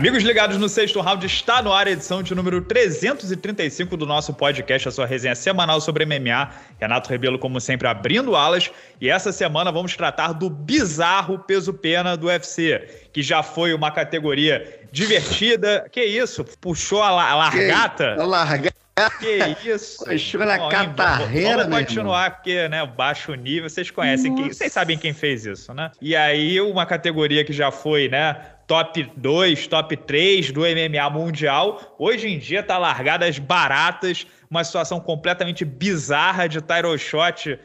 Amigos ligados no sexto round, está no ar a edição de número 335 do nosso podcast, a sua resenha semanal sobre MMA. Renato Rebelo, como sempre, abrindo alas. E essa semana vamos tratar do bizarro peso-pena do UFC, que já foi uma categoria divertida. Que isso? Puxou a, la a largata? Que? A largata. Que isso? Cochona Bom, catarreira, Vamos continuar, porque, né, baixo nível, vocês conhecem quem, vocês sabem quem fez isso, né? E aí, uma categoria que já foi, né, top 2, top 3 do MMA mundial, hoje em dia tá largada as baratas, uma situação completamente bizarra de Tyro Shot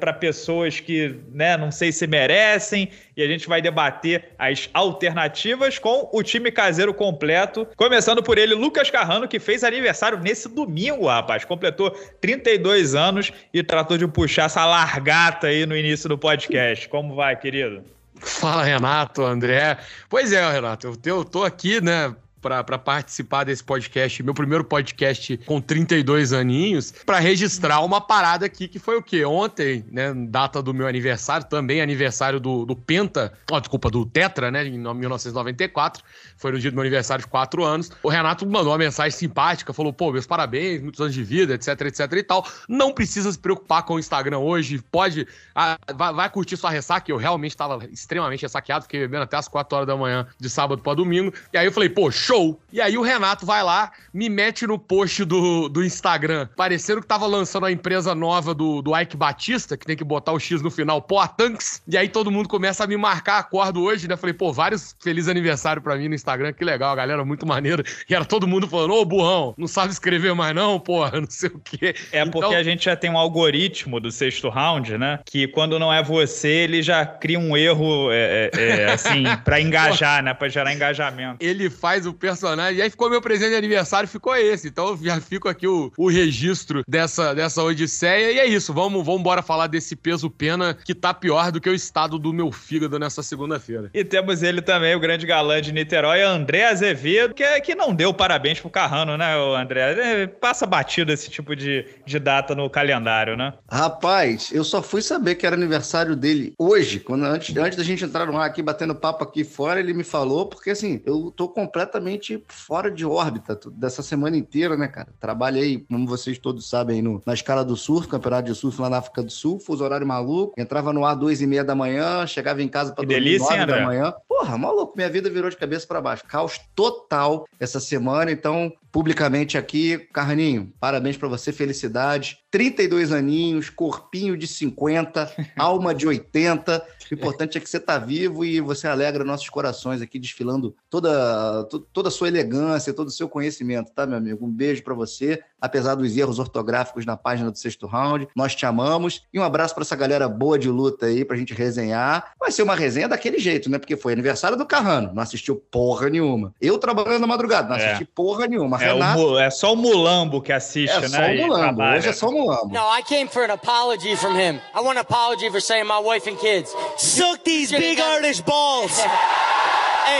para pessoas que né, não sei se merecem, e a gente vai debater as alternativas com o time caseiro completo. Começando por ele, Lucas Carrano, que fez aniversário nesse domingo, rapaz. Completou 32 anos e tratou de puxar essa largata aí no início do podcast. Como vai, querido? Fala, Renato, André. Pois é, Renato, eu, eu tô aqui, né? para participar desse podcast, meu primeiro podcast com 32 aninhos, para registrar uma parada aqui que foi o quê? Ontem, né, data do meu aniversário, também aniversário do, do Penta, ó desculpa, do Tetra, né, em 1994, foi no dia do meu aniversário de 4 anos. O Renato mandou uma mensagem simpática, falou: pô, meus parabéns, muitos anos de vida, etc, etc e tal. Não precisa se preocupar com o Instagram hoje, pode, ah, vai, vai, curtir sua ressaca. Eu realmente estava extremamente ressaqueado, fiquei bebendo até as 4 horas da manhã de sábado para domingo. E aí eu falei: pô, show show. E aí o Renato vai lá, me mete no post do, do Instagram, parecendo que tava lançando a empresa nova do, do Ike Batista, que tem que botar o X no final, pô, a Tanks. E aí todo mundo começa a me marcar, acordo hoje, né? Falei, pô, vários feliz aniversário pra mim no Instagram, que legal, galera, muito maneiro. E era todo mundo falando, ô, burrão, não sabe escrever mais não, porra, não sei o quê. É então... porque a gente já tem um algoritmo do sexto round, né? Que quando não é você, ele já cria um erro, é, é, é, assim, pra engajar, né? Pra gerar engajamento. Ele faz o personagem. E aí ficou meu presente de aniversário, ficou esse. Então já fico aqui o, o registro dessa, dessa odisseia. E é isso, vamos, vamos embora falar desse peso-pena que tá pior do que o estado do meu fígado nessa segunda-feira. E temos ele também, o grande galã de Niterói, André Azevedo, que, é, que não deu parabéns pro Carrano, né, André? É, passa batido esse tipo de, de data no calendário, né? Rapaz, eu só fui saber que era aniversário dele hoje, quando antes, antes da gente entrar no ar aqui, batendo papo aqui fora, ele me falou, porque assim, eu tô completamente completamente fora de órbita dessa semana inteira, né, cara? Trabalhei, como vocês todos sabem, no, na escala do surf, campeonato de surf lá na África do Sul, fuso horário maluco. Entrava no ar duas e meia da manhã, chegava em casa pra dormir delícia, nove da manhã. Porra, maluco, minha vida virou de cabeça para baixo. Caos total essa semana, então, publicamente aqui, Carninho, parabéns para você, felicidade. 32 aninhos, corpinho de 50, alma de 80. O importante é que você tá vivo e você alegra nossos corações aqui, desfilando toda, toda toda a sua elegância, todo o seu conhecimento, tá, meu amigo? Um beijo para você, apesar dos erros ortográficos na página do sexto round. Nós te amamos. E um abraço para essa galera boa de luta aí, pra gente resenhar. Vai ser uma resenha daquele jeito, né? Porque foi aniversário do Carrano, não assistiu porra nenhuma. Eu trabalhando na madrugada, não é. assisti é. porra nenhuma. É, Renato... o, é só o Mulambo que assiste, é né? É só o Mulambo, hoje é só o Mulambo. não I came for an apology from him. I want an apology for saying my wife and kids. Suck these big artist balls! hey,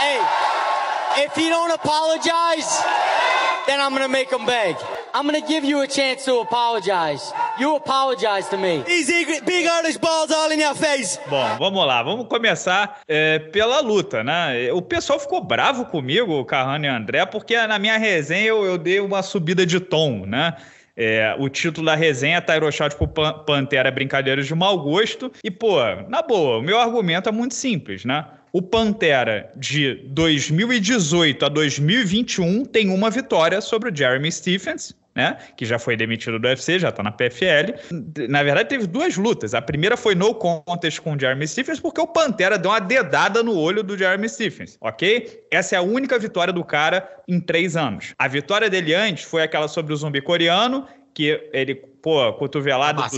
hey. If you don't apologize, then I'm going to make them beg. I'm going to give you a chance to apologize. You apologize to me. big Irish balls all in your face. Bom, vamos lá. Vamos começar é, pela luta, né? O pessoal ficou bravo comigo, o Carrano e André, porque na minha resenha eu, eu dei uma subida de tom, né? É, o título da resenha é Tairoshot pro Pantera Brincadeiras de Mau Gosto. E, pô, na boa, o meu argumento é muito simples, né? O Pantera de 2018 a 2021 tem uma vitória sobre o Jeremy Stephens, né? Que já foi demitido do UFC, já tá na PFL. Na verdade, teve duas lutas. A primeira foi no contest com o Jeremy Stephens, porque o Pantera deu uma dedada no olho do Jeremy Stephens, ok? Essa é a única vitória do cara em três anos. A vitória dele antes foi aquela sobre o zumbi coreano que ele, pô, cotovelado do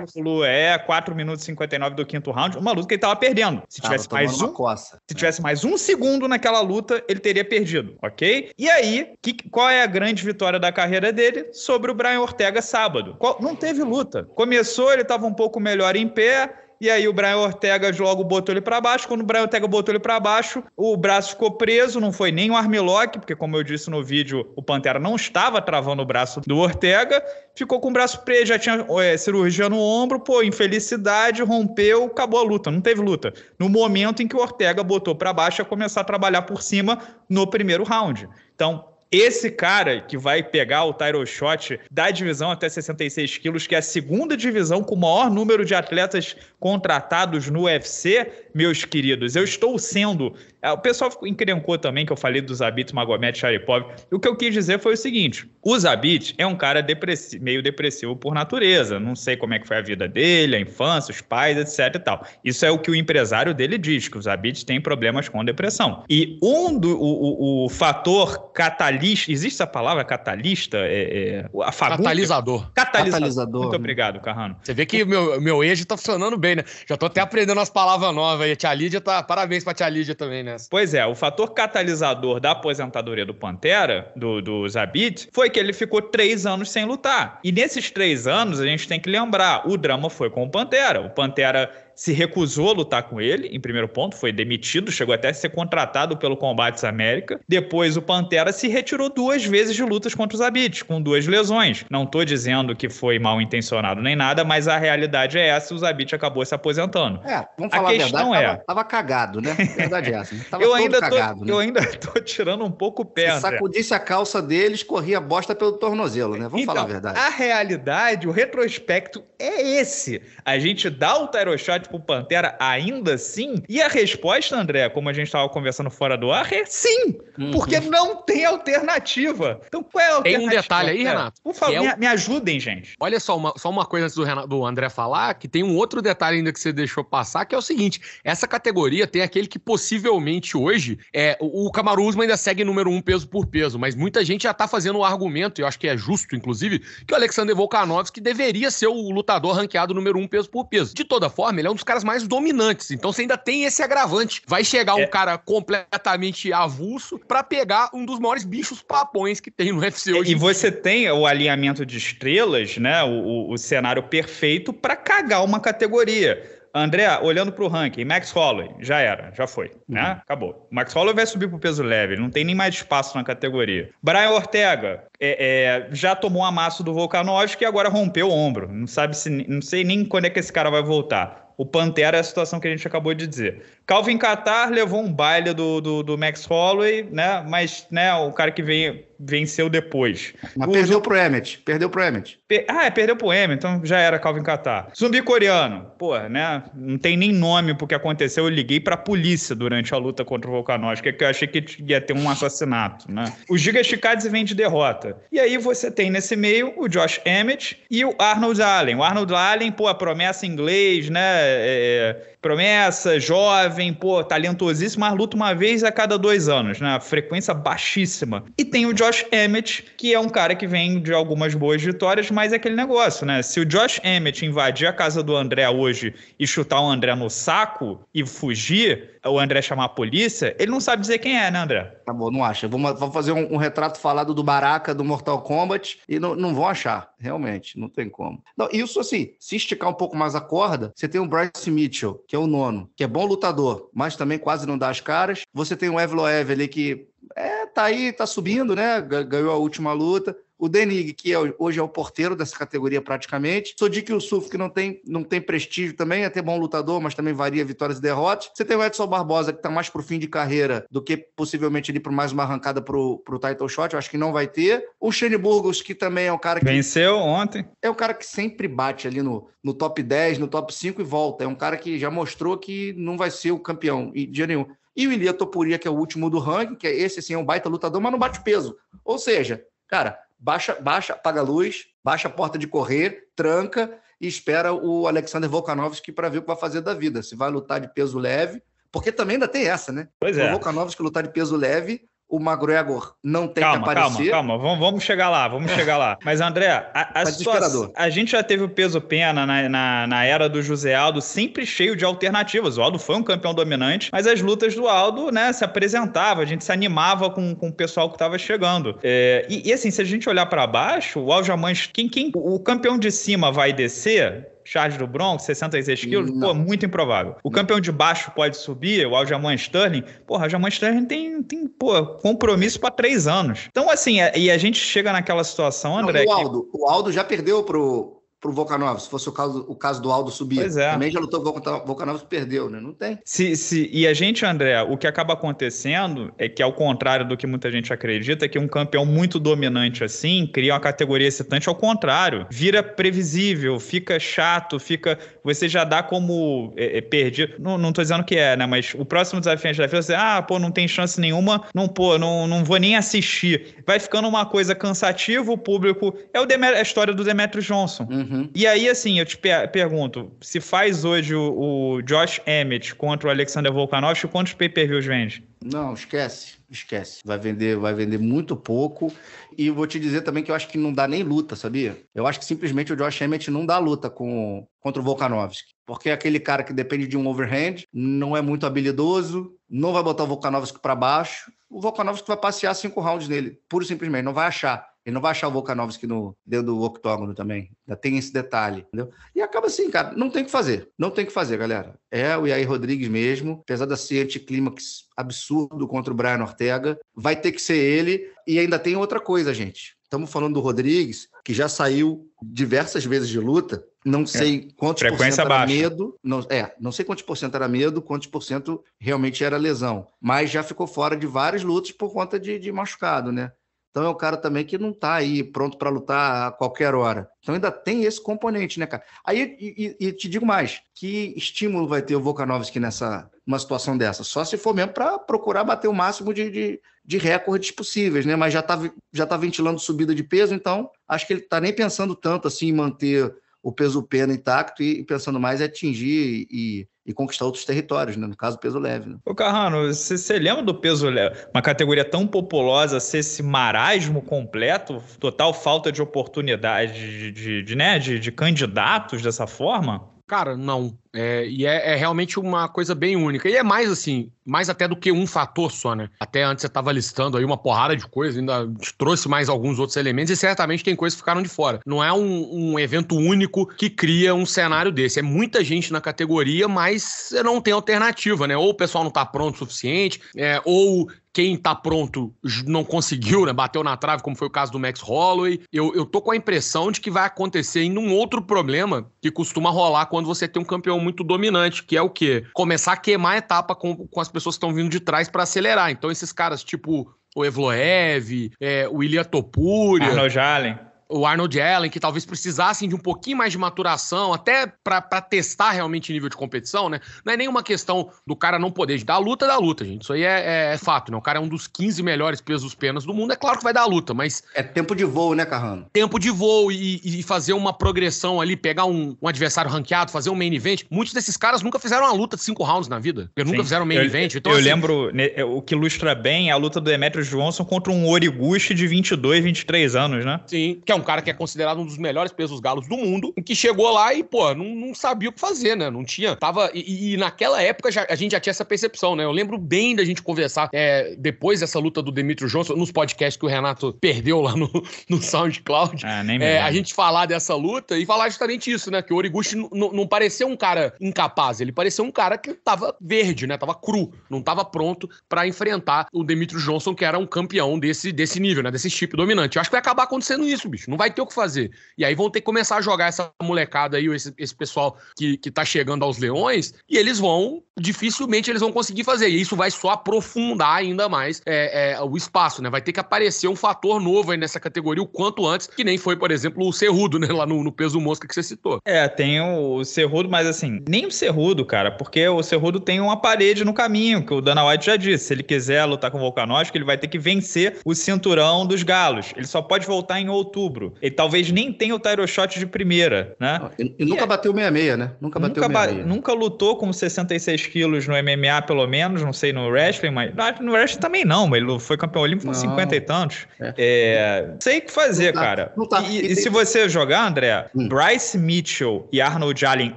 século, é 4 minutos e 59 do quinto round, uma luta que ele tava perdendo. Se tava tivesse mais um, coça. se né? tivesse mais um segundo naquela luta, ele teria perdido, ok? E aí, que, qual é a grande vitória da carreira dele sobre o Brian Ortega sábado? Qual, não teve luta. Começou, ele tava um pouco melhor em pé, e aí o Brian Ortega logo botou ele para baixo. Quando o Brian Ortega botou ele para baixo, o braço ficou preso, não foi nem o armlock, porque como eu disse no vídeo, o Pantera não estava travando o braço do Ortega. Ficou com o braço preso, já tinha é, cirurgia no ombro, pô, infelicidade, rompeu, acabou a luta, não teve luta. No momento em que o Ortega botou para baixo, ia começar a trabalhar por cima no primeiro round. Então, esse cara que vai pegar o Tyro Shot da divisão até 66 quilos, que é a segunda divisão com o maior número de atletas contratados no UFC, meus queridos. Eu estou sendo. É, o pessoal encrencou também que eu falei do Zabit, Magomed, Sharipov. O que eu quis dizer foi o seguinte: o Zabit é um cara depressi... meio depressivo por natureza. Não sei como é que foi a vida dele, a infância, os pais, etc e tal. Isso é o que o empresário dele diz, que o Zabit tem problemas com depressão. E um do o, o, o fator catalista, existe essa palavra catalista? É, é... a Catalisador. Catalisador. Muito né? obrigado, Carrano. Você vê que meu, meu eixo está funcionando bem né? Já tô até aprendendo as palavras novas aí. A tia Lídia tá. Parabéns pra tia Lídia também, né? Pois é, o fator catalisador da aposentadoria do Pantera, do, do Zabit, foi que ele ficou três anos sem lutar. E nesses três anos, a gente tem que lembrar: o drama foi com o Pantera. O Pantera se recusou a lutar com ele, em primeiro ponto, foi demitido, chegou até a ser contratado pelo Combates América. Depois, o Pantera se retirou duas vezes de lutas contra os Zabit, com duas lesões. Não tô dizendo que foi mal intencionado nem nada, mas a realidade é essa: o Zabit acabou se aposentando. É, vamos falar a, questão a verdade, é... Tava, tava, cagado, né? A verdade é essa. Né? Tava eu, ainda cagado, tô, né? eu ainda tô tirando um pouco perto. Se sacudisse a calça dele, escorria a bosta pelo tornozelo, né? Vamos então, falar a então, verdade. A realidade, o retrospecto é esse. A gente dá o Tyroshot oportunidade tipo, pro Pantera ainda assim? E a resposta, André, como a gente estava conversando fora do ar, é sim, uhum. porque não tem alternativa. Então qual é a alternativa? Tem um detalhe aí, é, Renato. Por favor, é me, ajudem, gente. Olha só uma, só uma coisa antes do, Renato, do André falar, que tem um outro detalhe ainda que você deixou passar, que é o seguinte, essa categoria tem aquele que possivelmente hoje, é, o, Camaruzma Usman ainda segue número um peso por peso, mas muita gente já tá fazendo o argumento, e eu acho que é justo, inclusive, que o Alexander Volkanovski deveria ser o lutador ranqueado número um peso por peso. De toda forma, ele é um dos caras mais dominantes. Então você ainda tem esse agravante. Vai chegar um é. cara completamente avulso para pegar um dos maiores bichos papões que tem no UFC hoje. E você tem o alinhamento de estrelas, né? O, o, o cenário perfeito para cagar uma categoria. André, olhando pro ranking, Max Holloway, já era, já foi, né? uhum. né? Acabou. Max Holloway vai subir pro peso leve, não tem nem mais espaço na categoria. Brian Ortega é, é, já tomou a massa do Volkanovski e agora rompeu o ombro. Não sabe se, não sei nem quando é que esse cara vai voltar. O Pantera é a situação que a gente acabou de dizer. Calvin Qatar levou um baile do, do, do, Max Holloway, né? Mas né, o cara que vem venceu depois. Mas o perdeu Uso... pro Emmett. Perdeu pro Emmett. Ah, é, perdeu pro M, então já era Calvin Catar. Zumbi coreano. Pô, né? Não tem nem nome porque aconteceu. Eu liguei pra polícia durante a luta contra o Volcanótica, é que eu achei que ia ter um assassinato, né? O Giga Chikadze vem de derrota. E aí você tem nesse meio o Josh Emmett e o Arnold Allen. O Arnold Allen, pô, a promessa em inglês, né? É, é promessa, jovem, pô, talentosíssimo, mas luta uma vez a cada dois anos, né? Frequência baixíssima. E tem o Josh Emmett, que é um cara que vem de algumas boas vitórias, mas mas é aquele negócio, né? Se o Josh Emmett invadir a casa do André hoje e chutar o André no saco e fugir, o André chamar a polícia, ele não sabe dizer quem é, né, André? Tá bom, não acha. Vamos, fazer um, um, retrato falado do Baraka do Mortal Kombat e não, não vão achar, realmente, não tem como. Não, isso assim, se esticar um pouco mais a corda, você tem o Bryce Mitchell, que é o nono, que é bom lutador, mas também quase não dá as caras. Você tem o Evloev ali que é, tá aí, tá subindo, né? Ganhou a última luta o Denig, que é, hoje é o porteiro dessa categoria praticamente. Sodik Yusuf, que não tem, não tem prestígio também, é até bom lutador, mas também varia vitórias e derrotas. Você tem o Edson Barbosa, que está mais pro fim de carreira do que possivelmente ali para mais uma arrancada pro, pro title shot, eu acho que não vai ter. O Shane Burgos, que também é um cara que... Venceu ontem. É um cara que sempre bate ali no, no top 10, no top 5 e volta. É um cara que já mostrou que não vai ser o campeão de dia nenhum e o Ilia Topuria, que é o último do ranking, que é esse assim, é um baita lutador, mas não bate peso. Ou seja, cara, baixa, baixa, apaga a luz, baixa a porta de correr, tranca e espera o Alexander Volkanovski para ver o que vai fazer da vida. Se vai lutar de peso leve, porque também ainda tem essa, né? Pois é. O Volkanovski lutar de peso leve o McGregor não tem calma, que aparecer. Calma, calma, vamos, vamos chegar lá, vamos é. chegar lá. Mas, André, a, a, tá situação, a gente já teve o peso pena na, na, na, era do José Aldo, sempre cheio de alternativas. O Aldo foi um campeão dominante, mas as lutas do Aldo, né, se apresentava, a gente se animava com, com o pessoal que estava chegando. É, e, e, assim, se a gente olhar para baixo, o Aljamães, quem, quem, o campeão de cima vai descer, Charles do Bronx, 66 quilos, Não. pô, muito improvável. O Não. campeão de baixo pode subir, o Aljamain Sterling, porra, o Aljamain Sterling tem, tem pô, compromisso para três anos. Então, assim, é, e a gente chega naquela situação, André... Não, o, Aldo, que... o Aldo já perdeu pro, para o Volkanovski, se fosse o caso, o caso do Aldo subir. Pois é. Também já lutou contra o Volkanovski perdeu, né? Não tem. Se, se, e a gente, André, o que acaba acontecendo é que, ao contrário do que muita gente acredita, é que um campeão muito dominante assim cria uma categoria excitante, ao contrário, vira previsível, fica chato, fica. Você já dá como é, é, perdido. Não, não tô dizendo que é, né? Mas o próximo desafio é fila, você, ah, pô, não tem chance nenhuma, não, pô, não, não vou nem assistir. Vai ficando uma coisa cansativa, o público. É o Demet a história do Demetrio Johnson. Uhum. Uhum. E aí, assim, eu te per pergunto: se faz hoje o, o, Josh Emmett contra o Alexander Volkanovski, quantos pay-per-views vende? Não, esquece, esquece. Vai vender, vai vender muito pouco. E vou te dizer também que eu acho que não dá nem luta, sabia? Eu acho que simplesmente o Josh Emmett não dá luta com, contra o Volkanovski. Porque é aquele cara que depende de um overhand, não é muito habilidoso, não vai botar o Volkanovski para baixo. O Volkanovski vai passear cinco rounds nele, puro e simplesmente, não vai achar. Ele não vai achar o Volkanovski no, dentro do octógono também. Ainda tem esse detalhe, entendeu? E acaba assim, cara, não tem o que fazer. Não tem o que fazer, galera. É o Iair Rodrigues mesmo, apesar da ser anticlímax absurdo contra o Brian Ortega, vai ter que ser ele. E ainda tem outra coisa, gente. Estamos falando do Rodrigues, que já saiu diversas vezes de luta. Não é. sei é. quantos Frequência por cento era baixa. medo. Não, é, não sei quantos por cento era medo, quantos por cento realmente era lesão. Mas já ficou fora de várias lutas por conta de, de machucado, né? Então é um cara também que não está aí pronto para lutar a qualquer hora. Então ainda tem esse componente, né, cara? Aí e, e, e te digo mais, que estímulo vai ter o Volkanovski nessa uma situação dessa? Só se for mesmo para procurar bater o máximo de, de, de, recordes possíveis, né? Mas já está já tá ventilando subida de peso, então acho que ele está nem pensando tanto assim em manter o peso pena intacto e pensando mais em atingir e, e conquistar outros territórios, né? no caso, peso leve. Né? Ô Carrano, você lembra do peso leve? Uma categoria tão populosa ser esse marasmo completo, total falta de oportunidade de, de, de né? De, de, candidatos dessa forma? Cara, não. É, e é, é, realmente uma coisa bem única. E é mais assim, mais até do que um fator só, né? Até antes você estava listando aí uma porrada de coisas, ainda trouxe mais alguns outros elementos e certamente tem coisas que ficaram de fora. Não é um, um evento único que cria um cenário desse. É muita gente na categoria, mas não tem alternativa, né? Ou o pessoal não está pronto o suficiente, é, ou quem tá pronto não conseguiu, né? Bateu na trave, como foi o caso do Max Holloway. Eu, eu tô com a impressão de que vai acontecer ainda um outro problema que costuma rolar quando você tem um campeão muito dominante, que é o quê? Começar a queimar a etapa com, com as pessoas que estão vindo de trás para acelerar. Então, esses caras, tipo o Evloev, é, o Ilha Topuria. Arnold Jalen o Arnold Allen, que talvez precisassem de um pouquinho mais de maturação, até para testar realmente nível de competição, né? Não é nenhuma questão do cara não poder dar luta, dá luta, gente. Isso aí é, é, é, fato, né? O cara é um dos 15 melhores pesos penas do mundo, é claro que vai dar luta, mas. É tempo de voo, né, Carrano? Tempo de voo e, e fazer uma progressão ali, pegar um, um, adversário ranqueado, fazer um main event. Muitos desses caras nunca fizeram uma luta de cinco rounds na vida. Eles nunca fizeram um main eu, event. Então, eu assim... lembro, né, é, o que ilustra bem é a luta do Demetrius Johnson contra um Origuchi de 22, 23 anos, né? Sim, que é um um cara que é considerado um dos melhores pesos galos do mundo, que chegou lá e, pô, não, não sabia o que fazer, né? Não tinha. Tava. E, e naquela época já, a gente já tinha essa percepção, né? Eu lembro bem da gente conversar é, depois dessa luta do Demetrio Johnson, nos podcasts que o Renato perdeu lá no, no SoundCloud. Ah, nem é, a gente falar dessa luta e falar justamente isso, né? Que o Origuchi não parecia um cara incapaz, ele parecia um cara que tava verde, né? Tava cru, não tava pronto para enfrentar o Demetrio Johnson, que era um campeão desse, desse nível, né? Desse chip dominante. Eu acho que vai acabar acontecendo isso, bicho. Não vai ter o que fazer. E aí vão ter que começar a jogar essa molecada aí, esse, esse pessoal que, que tá chegando aos leões, e eles vão, dificilmente eles vão conseguir fazer. E isso vai só aprofundar ainda mais é, é, o espaço, né? Vai ter que aparecer um fator novo aí nessa categoria o quanto antes, que nem foi, por exemplo, o Cerrudo, né? Lá no, no peso mosca que você citou. É, tem o Cerrudo, mas assim, nem o Cerrudo, cara, porque o Cerrudo tem uma parede no caminho, que o Dana White já disse. Se ele quiser lutar com o Volcanóstico, ele vai ter que vencer o cinturão dos galos. Ele só pode voltar em outubro outubro. Ele talvez nem tenha o Tyro Shot de primeira, né? E, e nunca é... bateu 66, né? Nunca bateu nunca, 66. Ba... Nunca lutou com 66 quilos no MMA, pelo menos, não sei no wrestling, mas no wrestling também não, Mas ele foi campeão olímpico com 50 e tantos. É. É... Sei o que fazer, não tá, cara. Não tá. E, e, e se tem... você jogar, André, hum. Bryce Mitchell e Arnold Allen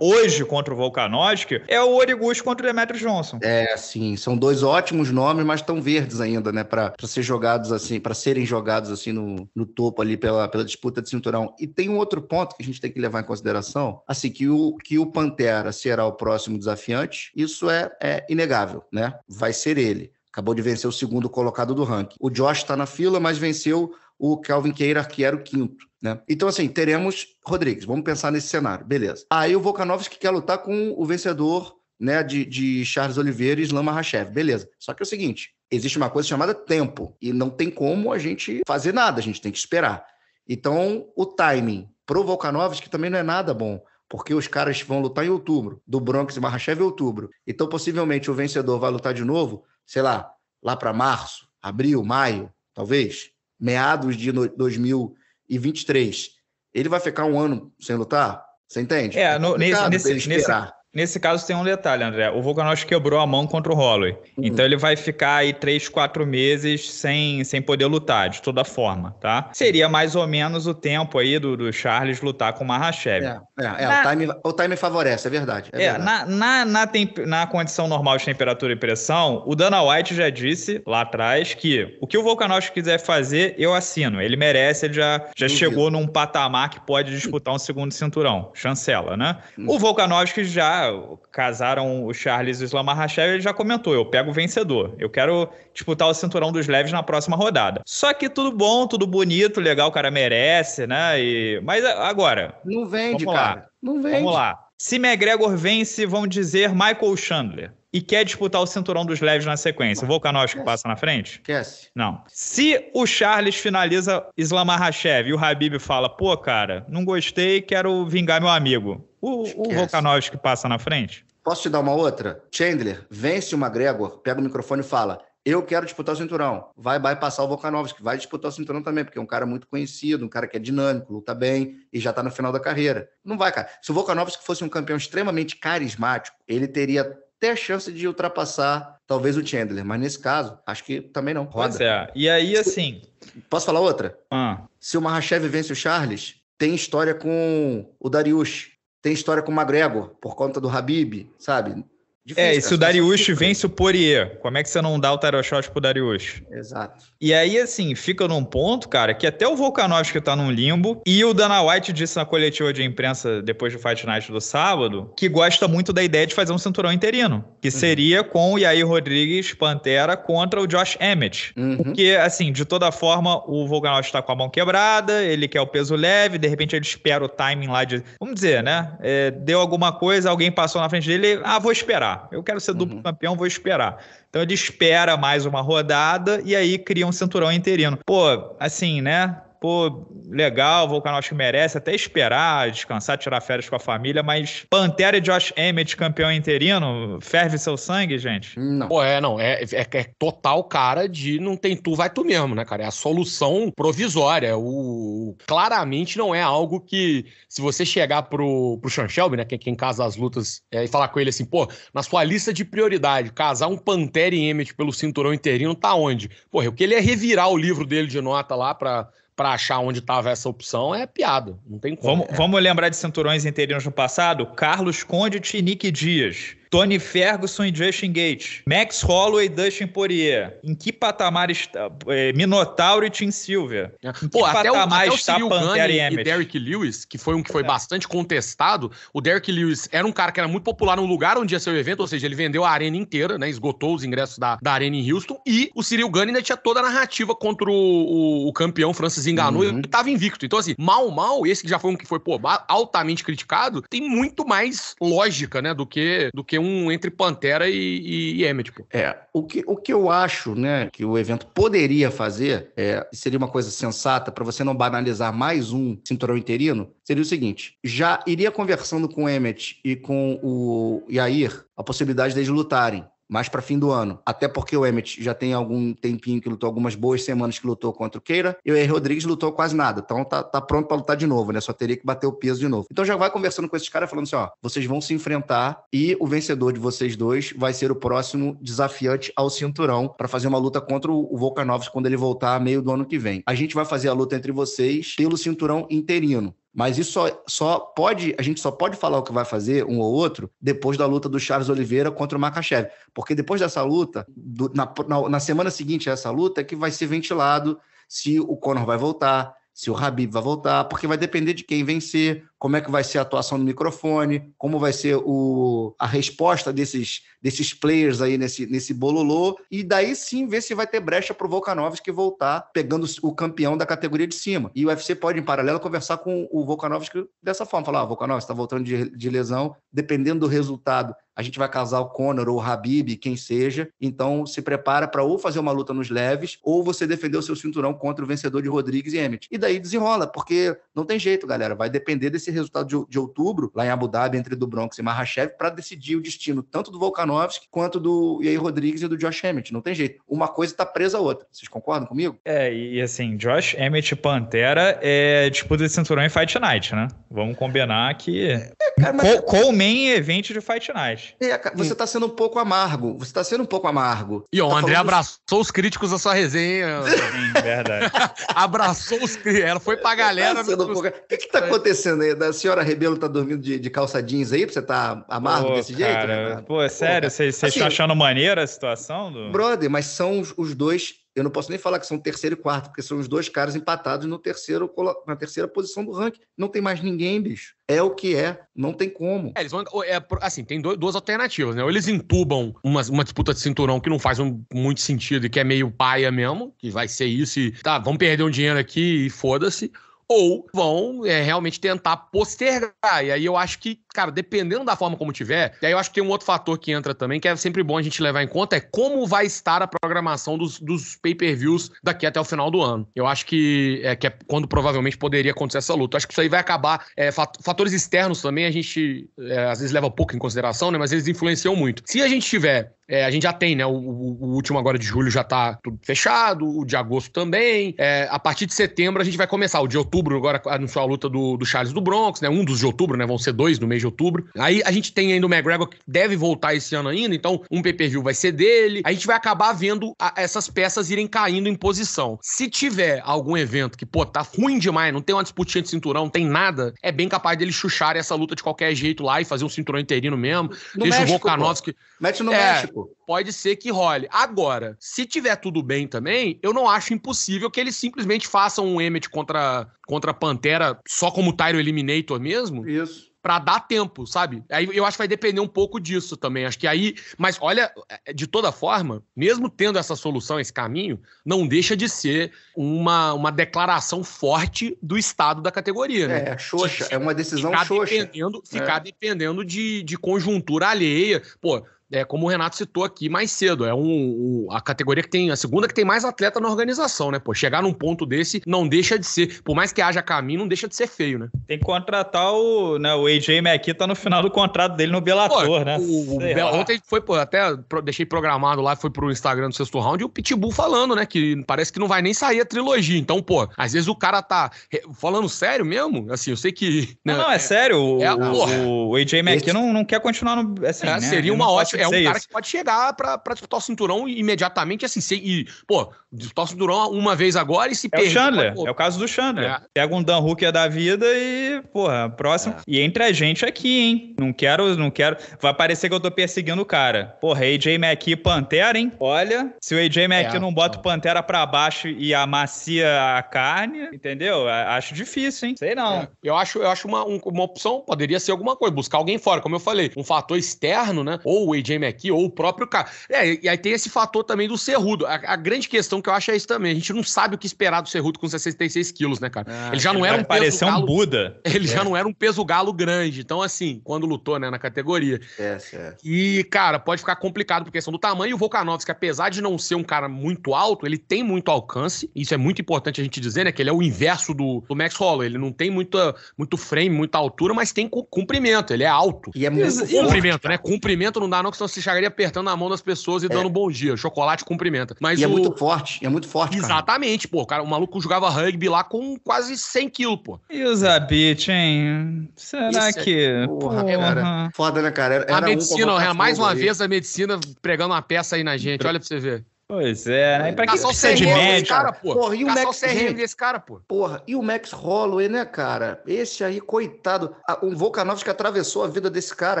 hoje contra o Volkanovski é o Origuchi contra o Demetrius Johnson. É, sim, são dois ótimos nomes, mas estão verdes ainda, né, para ser jogados assim, para serem jogados assim no, no topo ali pela, pela pela disputa de cinturão. E tem um outro ponto que a gente tem que levar em consideração, assim, que o, que o Pantera será o próximo desafiante, isso é, é inegável, né? Vai ser ele. Acabou de vencer o segundo colocado do ranking. O Josh está na fila, mas venceu o Calvin Keira, que era o quinto. Né? Então, assim, teremos Rodrigues. Vamos pensar nesse cenário. Beleza. Aí o Volkanovski quer lutar com o vencedor né, de, de Charles Oliveira e Islam Makhachev. Beleza. Só que é o seguinte, existe uma coisa chamada tempo. E não tem como a gente fazer nada. A gente tem que esperar. Então, o timing pro Volkanovski também não é nada bom, porque os caras vão lutar em outubro, do Bronx e Marrachev em outubro. Então, possivelmente, o vencedor vai lutar de novo, sei lá, lá para março, abril, maio, talvez, meados de 2023. Ele vai ficar um ano sem lutar? Você entende? É, é no, nesse, nesse, nesse, Nesse caso tem um detalhe, André. O Volkanovski quebrou a mão contra o Holloway. Uhum. Então ele vai ficar aí três, quatro meses sem, sem poder lutar, de toda forma, tá? Seria mais ou menos o tempo aí do, do Charles lutar com o Mahashev. É, é, é na... o, time, o time favorece, é verdade. É, é verdade. Na, na, na, temp... na condição normal de temperatura e pressão, o Dana White já disse lá atrás que o que o Volkanovski quiser fazer, eu assino. Ele merece, ele já, já chegou num patamar que pode disputar um segundo cinturão. Chancela, né? Uhum. O Volkanovski já casaram o Charles e o Islam ele já comentou, eu pego o vencedor. Eu quero disputar o cinturão dos leves na próxima rodada. Só que tudo bom, tudo bonito, legal, o cara merece, né? E... Mas agora... Não vende, cara. Lá. Não vende. Vamos lá. Se McGregor vence, vão dizer Michael Chandler e quer disputar o cinturão dos leves na sequência. O Volkanovski passa na frente? Esquece. Não. Se o Charles finaliza Islam Makhachev e o Habib fala, pô, cara, não gostei, quero vingar meu amigo. O, esquece. o Volkanovski passa na frente? Posso te dar uma outra? Chandler vence o McGregor, pega o microfone e fala: eu quero disputar o cinturão. Vai bypassar o Volkanovski, vai disputar o cinturão também, porque é um cara muito conhecido, um cara que é dinâmico, luta bem e já tá no final da carreira. Não vai, cara. Se o Volkanovski fosse um campeão extremamente carismático, ele teria ter a chance de ultrapassar talvez o Chandler, mas nesse caso, acho que também não. Roda. Pois E aí, assim. Posso falar outra? Ah. Se o Mahashev vence o Charles, tem história com o Darius, tem história com o McGregor por conta do Habib, sabe? É, Difícil, é, e se o Darius vence o Poirier, como é que você não dá o tarot shot pro Darius? Exato. E aí, assim, fica num ponto, cara, que até o Volkanovski tá num limbo, e o Dana White disse na coletiva de imprensa, depois do Fight Night do sábado, que gosta muito da ideia de fazer um cinturão interino, que uhum. seria com o Yair Rodrigues Pantera contra o Josh Emmett. Uhum. Porque, assim, de toda forma, o Volkanovski tá com a mão quebrada, ele quer o peso leve, de repente ele espera o timing lá de... Vamos dizer, né? É, deu alguma coisa, alguém passou na frente dele, ah, vou esperar. Eu quero ser duplo uhum. campeão, vou esperar. Então ele espera mais uma rodada e aí cria um cinturão interino. Pô, assim, né? pô, legal, vou canal que merece até esperar, descansar, tirar férias com a família, mas Pantera e Josh Emmett, campeão interino, ferve seu sangue, gente? Não. Pô, é, não. É, é, é total cara de não tem tu, vai tu mesmo, né, cara? É a solução provisória. O, claramente não é algo que, se você chegar pro, pro Sean Shelby, né, quem, é quem casa as lutas, é, e falar com ele assim, pô, na sua lista de prioridade, casar um Pantera e Emmett pelo cinturão interino tá onde? Pô, o que ele é revirar o livro dele de nota lá pra para achar onde estava essa opção é piada. Não tem como. Vamos, é. vamos lembrar de cinturões interinos no passado? Carlos Conde e Nick Dias. Tony Ferguson e Justin Gates, Max Holloway e Dustin Poirier. Em que patamar está eh, Minotauro e Tim Silvia? É. Em Pô, até o, até o está Pantera e, e Derrick Lewis, que foi um que foi é. bastante contestado, o Derrick Lewis era um cara que era muito popular no lugar onde ia ser o evento, ou seja, ele vendeu a arena inteira, né, esgotou os ingressos da, da arena em Houston, e o Cyril Gunn ainda tinha toda a narrativa contra o, o, o campeão Francis enganou uhum. e tava invicto. Então, assim, mal, mal, esse que já foi um que foi, pô, altamente criticado, tem muito mais lógica, né, do que, do que ser um entre Pantera e, e, e Emmett. É, o que, o que eu acho né, que o evento poderia fazer, é, seria uma coisa sensata para você não banalizar mais um cinturão interino, seria o seguinte: já iria conversando com o Emmett e com o Yair a possibilidade deles lutarem mais para fim do ano. Até porque o Emmett já tem algum tempinho que lutou, algumas boas semanas que lutou contra o Keira, e o Henry Rodrigues lutou quase nada. Então tá, tá pronto para lutar de novo, né? Só teria que bater o peso de novo. Então já vai conversando com esses caras, falando assim: ó, vocês vão se enfrentar e o vencedor de vocês dois vai ser o próximo desafiante ao cinturão para fazer uma luta contra o Volkanovski quando ele voltar meio do ano que vem. A gente vai fazer a luta entre vocês pelo cinturão interino. Mas isso só, só, pode, a gente só pode falar o que vai fazer um ou outro depois da luta do Charles Oliveira contra o Makachev. Porque depois dessa luta, do, na, na, na, semana seguinte a essa luta, é que vai ser ventilado se o Conor vai voltar, se o Habib vai voltar, porque vai depender de quem vencer, como é que vai ser a atuação do microfone, como vai ser o, a resposta desses, desses players aí nesse, nesse bololô, e daí sim ver se vai ter brecha para o Volkanovski que voltar pegando o campeão da categoria de cima. E o UFC pode, em paralelo, conversar com o Volkanovski dessa forma, falar, ah, Volkanovski está voltando de, de lesão, dependendo do resultado a gente vai casar o Conor ou o Habib, quem seja. Então, se prepara para ou fazer uma luta nos leves ou você defender o seu cinturão contra o vencedor de Rodrigues e Emmett. E daí desenrola, porque não tem jeito, galera. Vai depender desse resultado de, de outubro, lá em Abu Dhabi, entre do Bronx e Marrachev, para decidir o destino tanto do Volkanovski quanto do aí Rodrigues e do Josh Emmett. Não tem jeito. Uma coisa está presa à outra. Vocês concordam comigo? É, e assim, Josh Emmett Pantera é disputa tipo de cinturão em Fight Night, né? Vamos combinar que. É, cara, mas... co main event de Fight Night. É, você está hum. sendo um pouco amargo. Você está sendo um pouco amargo. E ó, tá o André abraçou os críticos da sua resenha. Sim, verdade. abraçou os críticos. Ela foi pra tá galera. Tá um pouco... O que que tá é. acontecendo aí? A senhora Rebelo tá dormindo de, de calça jeans aí? Você tá amargo Pô, desse cara. jeito? Né? Pô, é sério? Vocês tá assim, estão achando maneira a situação? Do... Brother, mas são os dois eu não posso nem falar que são terceiro e quarto, porque são os dois caras empatados no terceiro, na terceira posição do ranking. Não tem mais ninguém, bicho. É o que é, não tem como. É, eles vão, é, assim, tem duas alternativas, né? Ou eles entubam uma, uma disputa de cinturão que não faz um, muito sentido e que é meio paia mesmo, que vai ser isso e tá, vamos perder um dinheiro aqui e foda-se ou vão é, realmente tentar postergar. E aí eu acho que cara, dependendo da forma como tiver, e aí eu acho que tem um outro fator que entra também, que é sempre bom a gente levar em conta, é como vai estar a programação dos, dos pay-per-views daqui até o final do ano. Eu acho que é, que é quando provavelmente poderia acontecer essa luta. Eu acho que isso aí vai acabar. É, fatores externos também a gente é, às vezes leva pouco em consideração, né? Mas eles influenciam muito. Se a gente tiver é, a gente já tem, né? O, o, último agora de julho já tá tudo fechado, o de agosto também. É, a partir de setembro a gente vai começar. O de outubro agora anunciou a luta do, do Charles do Bronx, né? Um dos de outubro, né? Vão ser dois no mês de outubro. Aí a gente tem ainda o McGregor que deve voltar esse ano ainda, então um pay-per-view vai ser dele. A gente vai acabar vendo a, essas peças irem caindo em posição. Se tiver algum evento que, pô, tá ruim demais, não tem uma disputinha de cinturão, não tem nada, é bem capaz dele chuchar essa luta de qualquer jeito lá e fazer um cinturão interino mesmo. No deixa México, o Volkanovski. Mete no é, México. Pode ser que role. Agora, se tiver tudo bem também, eu não acho impossível que ele simplesmente faça um Emmett contra, contra Pantera só como Tyro Eliminator mesmo. Isso para dar tempo, sabe? Aí eu acho que vai depender um pouco disso também. Acho que aí, mas olha, é, de toda forma, mesmo tendo essa solução, esse caminho, não deixa de ser uma, uma declaração forte do estado da categoria, né? É, xoxa, é uma decisão ficar xoxa. Dependendo, ficar é. dependendo de, de conjuntura alheia. Pô, é, como o Renato citou aqui mais cedo, é um, um, a categoria que tem, a segunda que tem mais atleta na organização, né? Pô, chegar num ponto desse não deixa de ser, por mais que haja caminho, não deixa de ser feio, né? Tem que contratar o, né, o AJ McKee tá no final do contrato dele no Bellator, pô, né? O, o ontem foi, pô, até deixei programado lá, foi pro Instagram do sexto round e o Pitbull falando, né, que parece que não vai nem sair a trilogia. Então, pô, às vezes o cara tá falando sério mesmo, assim, eu sei que... Né, não, não, é, é sério, o, é, o, o AJ McKee não, não quer continuar no... Assim, é, né? Seria uma ótima é um cara isso. que pode chegar pra, pra disputar o cinturão imediatamente, assim, sem, e, pô, disputar o cinturão uma vez agora e se é perder. O Chandler, é o caso do Chandler. É. Pega um Dan Hooker da vida e, porra, próximo. É. E entra a gente aqui, hein? Não quero, não quero. Vai parecer que eu tô perseguindo o cara. Porra, AJ McKee Pantera, hein? Olha, se o AJ McKee é, não bota o então. Pantera pra baixo e amacia a carne, entendeu? Acho difícil, hein? Sei não. É. Eu acho, eu acho uma, um, uma opção, poderia ser alguma coisa, buscar alguém fora, como eu falei, um fator externo, né? Ou o AJ TJ McKee ou o próprio cara. É, e aí tem esse fator também do Cerrudo. A, a, grande questão que eu acho é isso também. A gente não sabe o que esperar do Cerrudo com 66 quilos, né, cara? Ah, ele já não ele era um peso galo, um Buda. Ele é. já não era um peso galo grande. Então, assim, quando lutou, né, na categoria. É, certo. E, cara, pode ficar complicado por questão do tamanho. O Volkanovski, apesar de não ser um cara muito alto, ele tem muito alcance. Isso é muito importante a gente dizer, né? Que ele é o inverso do, do Max Holloway. Ele não tem muita, muito frame, muita altura, mas tem comprimento. Ele é alto. E é muito Ex comprimento, né? Comprimento não dá não, senão você chegaria apertando a mão das pessoas e é. dando bom dia. Chocolate cumprimenta. Mas e é o... é muito forte, é muito forte, Exatamente, cara. pô. Cara, o maluco jogava rugby lá com quase 100 quilos, pô. E o Zabit, hein? Será Isso é que... É... Porra, porra, cara. Foda, né, cara? Era, a medicina, um é mais uma vez a medicina pregando uma peça aí na gente. Olha pra você ver. Pois é, né? E pra que precisa de médico? Cara, pô. Porra, e o Max... o esse cara, pô. Porra, e o Max Holloway, né, cara? Esse aí, coitado. Ah, um Volkanovski atravessou a vida desse cara,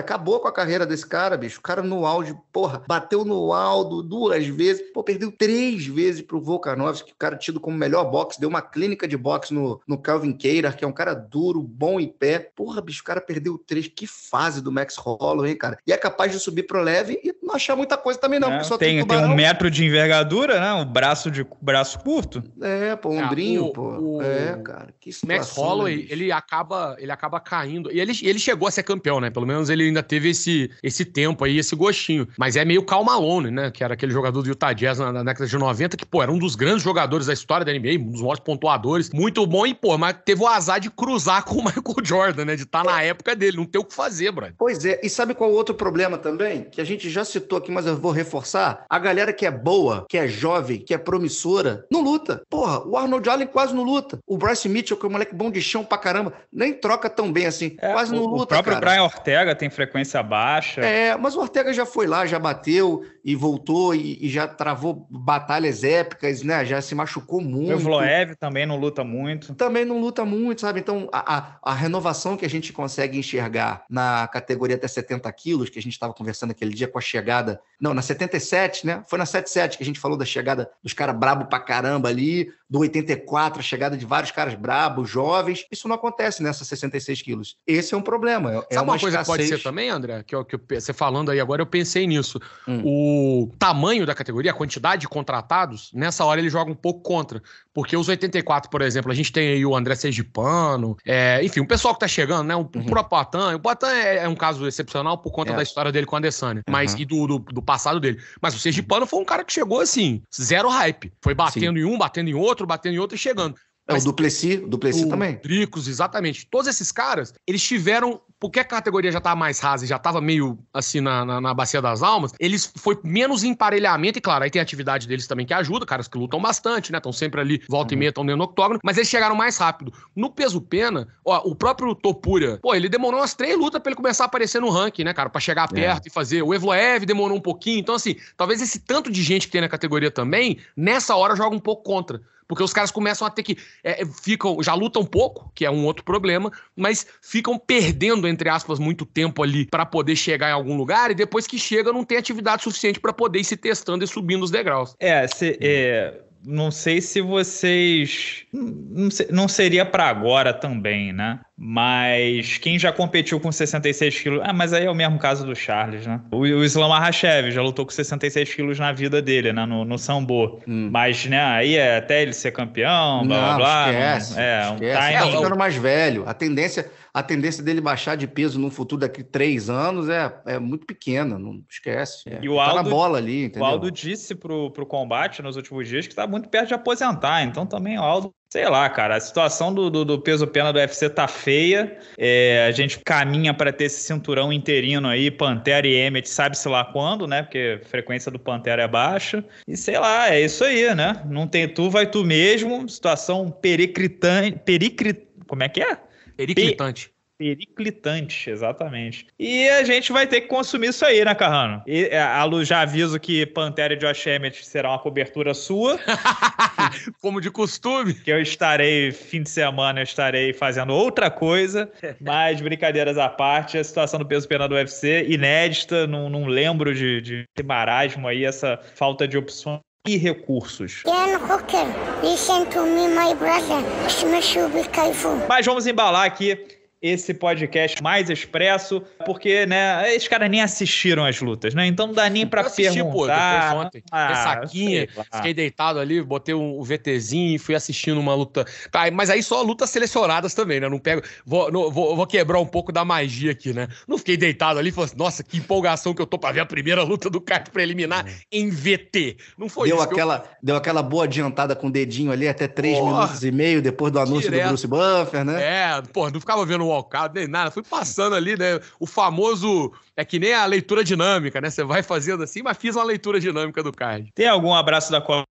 acabou com a carreira desse cara, bicho. O cara no auge, porra, bateu no Aldo duas vezes, pô, perdeu três vezes pro Volkanovski, o cara tido como melhor boxe, deu uma clínica de boxe no, no Calvin Keirar, que é um cara duro, bom em pé. Porra, bicho, o cara perdeu três. Que fase do Max Holloway, hein, cara? E é capaz de subir pro leve e não achar muita coisa também, não. tem, tem um metro de investimento envergadura, né? O braço de braço curto. É, pô, um é, o, pô. O, é, cara. Que Max né, Holloway, né? ele acaba, ele acaba caindo. E ele, ele chegou a ser campeão, né? Pelo menos ele ainda teve esse, esse tempo aí, esse gostinho. Mas é meio Cal Malone, né? Que era aquele jogador do Utah Jazz na, na década de 90, que, pô, era um dos grandes jogadores da história da NBA, um dos maiores pontuadores. Muito bom e, pô, mas teve o azar de cruzar com o Michael Jordan, né? De estar tá na época dele. Não ter o que fazer, bro. Pois é. E sabe qual é o outro problema também? Que a gente já citou aqui, mas eu vou reforçar. A galera que é boa boa, que é jovem, que é promissora, não luta. Porra, o Arnold Allen quase não luta. O Bryce Mitchell, que é um moleque bom de chão pra caramba, nem troca tão bem assim. É, quase não o, luta. O próprio cara. Brian Ortega tem frequência baixa. É, mas o Ortega já foi lá, já bateu e voltou e, e já travou batalhas épicas, né? Já se machucou muito. O Vloev também não luta muito. Também não luta muito, sabe? Então, a, a, a renovação que a gente consegue enxergar na categoria até 70 quilos, que a gente estava conversando aquele dia com a chegada. Não, na 77, né? Foi na 77 que a gente falou da chegada dos caras brabo pra caramba ali, do 84, a chegada de vários caras brabos, jovens. Isso não acontece nessas 66 quilos. Esse é um problema. É, é Sabe uma, uma coisa escassez... que pode ser também, André? Que, eu, que eu, você falando aí agora, eu pensei nisso. Hum. O tamanho da categoria, a quantidade de contratados, nessa hora ele joga um pouco contra. Porque os 84, por exemplo, a gente tem aí o André Sergipano, é, enfim, o pessoal que tá chegando, né? Uhum. O, uhum. o próprio Patan. O Patan é, é, um caso excepcional por conta é. da história dele com a Adesanya, uhum. mas e do, do, do, passado dele. Mas o Sergipano foi um cara que chegou assim, zero hype. Foi batendo Sim. em um, batendo em outro, batendo em outro e chegando. É, o Duplessis, o Duplessis o também. Dricos, exatamente. Todos esses caras, eles tiveram. Porque a categoria já estava tá mais rasa e já estava meio assim na, na, na, bacia das almas, eles foi menos emparelhamento, e claro, aí tem a atividade deles também que ajuda, caras que lutam bastante, né? Estão sempre ali, volta uhum. e meia, estão dentro do octógono, mas eles chegaram mais rápido. No peso pena, ó, o próprio Topura, pô, ele demorou umas três lutas pra ele começar a aparecer no ranking, né, cara? Pra chegar é. perto é. e fazer. O Evloev demorou um pouquinho. Então, assim, talvez esse tanto de gente que tem na categoria também, nessa hora joga um pouco contra. Porque os caras começam a ter que. É, ficam, já lutam pouco, que é um outro problema, mas ficam perdendo, entre aspas, muito tempo ali para poder chegar em algum lugar e depois que chega não tem atividade suficiente para poder ir se testando e subindo os degraus. É, se, é não sei se vocês. Não, seria para agora também, né? Mas quem já competiu com 66 quilos. Ah, mas aí é o mesmo caso do Charles, né? O, o Islam Arrachev já lutou com 66 quilos na vida dele, né? No, no Sambo. Hum. Mas, né, aí é até ele ser campeão, blá não, blá blá. Esquece, né? é, esquece. Um time É, ficando mais velho. A tendência a tendência dele baixar de peso no futuro daqui três anos é, é muito pequena, não esquece. É. Tá e o Aldo, tá na bola ali, entendeu? O Aldo disse pro, pro combate nos últimos dias que está muito perto de aposentar, então também o Aldo Sei lá, cara, a situação do, do, do peso-pena do UFC tá feia. É, a gente caminha para ter esse cinturão interino aí, Pantera e Emmett, sabe-se lá quando, né? Porque a frequência do Pantera é baixa. E sei lá, é isso aí, né? Não tem tu, vai tu mesmo. Situação pericritante. Pericrit... Como é que é? Periclitante. Periclitante, exatamente. E a gente vai ter que consumir isso aí, né, Carrano? E, é, a Lu já aviso que Pantera e Josh Emmett será uma cobertura sua. Como de costume. Que eu estarei, fim de semana, eu estarei fazendo outra coisa. Mas, brincadeiras à parte, a situação do peso pena do UFC, inédita, não, não lembro de, de marasmo aí, essa falta de opções e recursos. Mas vamos embalar aqui esse podcast mais expresso, porque, né, esses caras nem assistiram as lutas, né? Então não dá nem pra eu assisti, perguntar. Pô, né? ontem. Ah, saquinha, fiquei deitado ali, botei um VTzinho e fui assistindo uma luta. Tá, mas aí só lutas selecionadas também, né? Não pego... Vou, não, vou, vou, quebrar um pouco da magia aqui, né? Não fiquei deitado ali e falei assim, nossa, que empolgação que eu tô pra ver a primeira luta do card preliminar hum. em VT. Não foi deu isso. Aquela, eu... Deu aquela boa adiantada com o dedinho ali, até três oh, minutos e meio, depois do anúncio direto. do Bruce Buffer, né? É, pô, não ficava vendo walkout, nem nada. Fui passando ali, né? O famoso. É que nem a leitura dinâmica, né? Você vai fazendo assim, mas fiz uma leitura dinâmica do card. Tem algum abraço da mano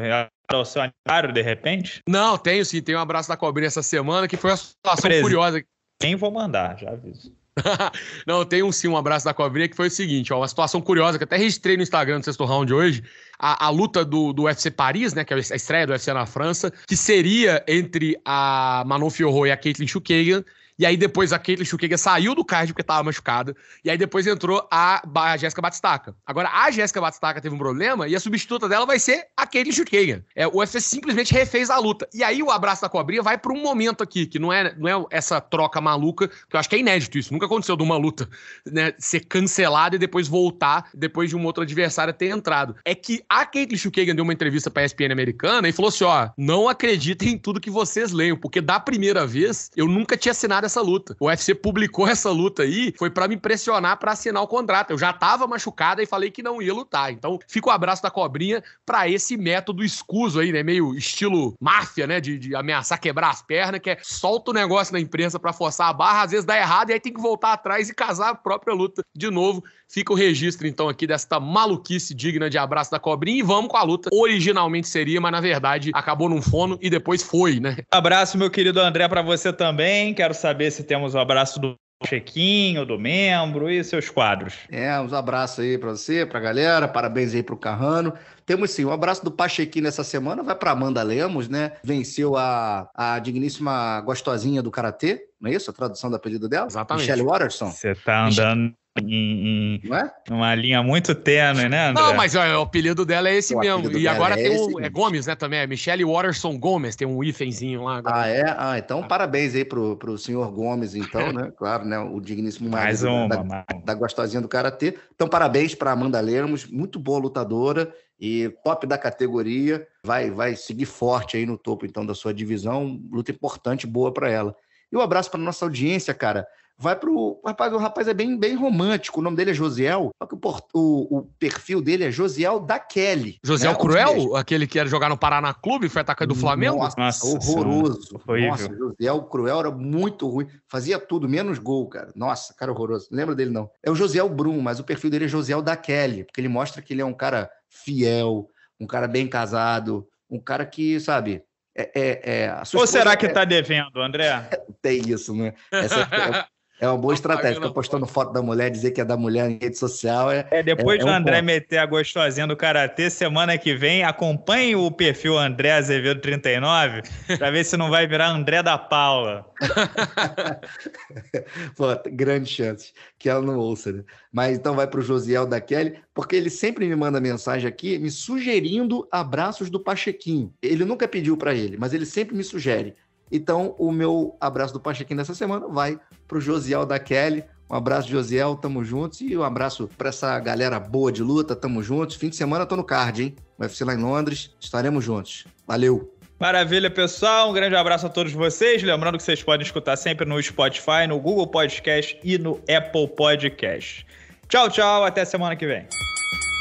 no ao seu aniversário, de repente? Não, tenho sim. Tem um abraço da Cobrinha essa semana, que foi uma situação curiosa. Nem vou mandar, já aviso. não, tem um sim, um abraço da cobrinha, que foi o seguinte, ó, uma situação curiosa que até registrei no Instagram do sexto round hoje. A, a, luta do, do UFC Paris, né? Que é a estreia do UFC na França, que seria entre a Manon Fiorro e a Caitlin Chukagan e aí depois a Caitlyn Schukiga saiu do card porque estava machucada. E aí depois entrou a, a Jéssica Batistaca. Agora, a Jéssica Batistaca teve um problema e a substituta dela vai ser a Caitlyn Schukiga. É, o UFC simplesmente refez a luta. E aí o abraço da cobrinha vai para um momento aqui, que não é, não é essa troca maluca, que eu acho que é inédito isso. Nunca aconteceu de uma luta né, ser cancelada e depois voltar, depois de um outro adversário ter entrado. É que a Caitlyn Schukiga deu uma entrevista pra ESPN americana e falou assim, ó, não acreditem em tudo que vocês leiam, porque da primeira vez eu nunca tinha assinado anunciado essa luta. O UFC publicou essa luta aí, foi para me impressionar para assinar o contrato. Eu já tava machucada e falei que não ia lutar. Então, fica o abraço da cobrinha para esse método escuso aí, né? Meio estilo máfia, né? De, de ameaçar quebrar as pernas, que é solta o negócio na imprensa para forçar a barra, às vezes dá errado e aí tem que voltar atrás e casar a própria luta de novo. Fica o registro, então, aqui desta maluquice digna de abraço da cobrinha e vamos com a luta. Originalmente seria, mas na verdade acabou num fono e depois foi, né? Abraço, meu querido André, para você também. Quero saber saber se temos o abraço do chequinho, do membro e seus quadros. É, uns abraços aí para você, para a galera, parabéns aí para o Carrano. Temos sim, um abraço do Pachequinho nessa semana, vai para Amanda Lemos, né? Venceu a, a digníssima gostosinha do Karatê, não é isso? A tradução do apelido dela? Exatamente. Michelle Waterson. Você tá andando em, em é? uma linha muito tênue, né? André? Não, mas ó, o apelido dela é esse o mesmo. E agora é tem o É Gomes, né? Também é Michelle Waterson Gomes, tem um hífenzinho lá. Agora. Ah, é? Ah, então ah. parabéns aí pro, pro senhor Gomes, então, né? Claro, né? O digníssimo mais marido, né, uma, da, mais. da gostosinha do Karatê. Então, parabéns para Amanda Lemos, muito boa lutadora e top da categoria. Vai, vai seguir forte aí no topo, então, da sua divisão. Luta importante, boa para ela. E um abraço para nossa audiência, cara vai pro. Rapaz, o rapaz é bem, bem romântico. O nome dele é Josiel. Só que o, o, o perfil dele é Josiel da Kelly. Josiel né? Cruel? Aquele que era jogar no Paraná Clube, foi atacado do Flamengo? Nossa, Nossa horroroso. Foi Nossa, Josiel Cruel era muito ruim. Fazia tudo, menos gol, cara. Nossa, cara horroroso. Não lembro dele, não. É o Josiel Brum, mas o perfil dele é Josiel da Kelly, porque ele mostra que ele é um cara fiel, um cara bem casado, um cara que, sabe, é, é, é, Ou será que está é devendo, André? Tem isso, né? Essa, é é uma boa estratégia. Ficar postando foto da mulher, dizer que é da mulher em rede social. É, é depois é, do é um André ponto. meter a gostosinha do Karatê, semana que vem, acompanhe o perfil André Azevedo 39 para ver se não vai virar André da Paula. Pô, grande chance que ela não ouça, né? Mas então vai para o Josiel da Kelly, porque ele sempre me manda mensagem aqui me sugerindo abraços do Pachequinho. Ele nunca pediu para ele, mas ele sempre me sugere. Então, o meu abraço do Pachequinho dessa semana vai para o Josiel da Kelly. Um abraço, Josiel, tamo juntos. E um abraço para essa galera boa de luta, tamo juntos. Fim de semana tô no card, hein? Vai ser lá em Londres, estaremos juntos. Valeu! Maravilha, pessoal. Um grande abraço a todos vocês. Lembrando que vocês podem escutar sempre no Spotify, no Google Podcast e no Apple Podcast. Tchau, tchau. Até semana que vem.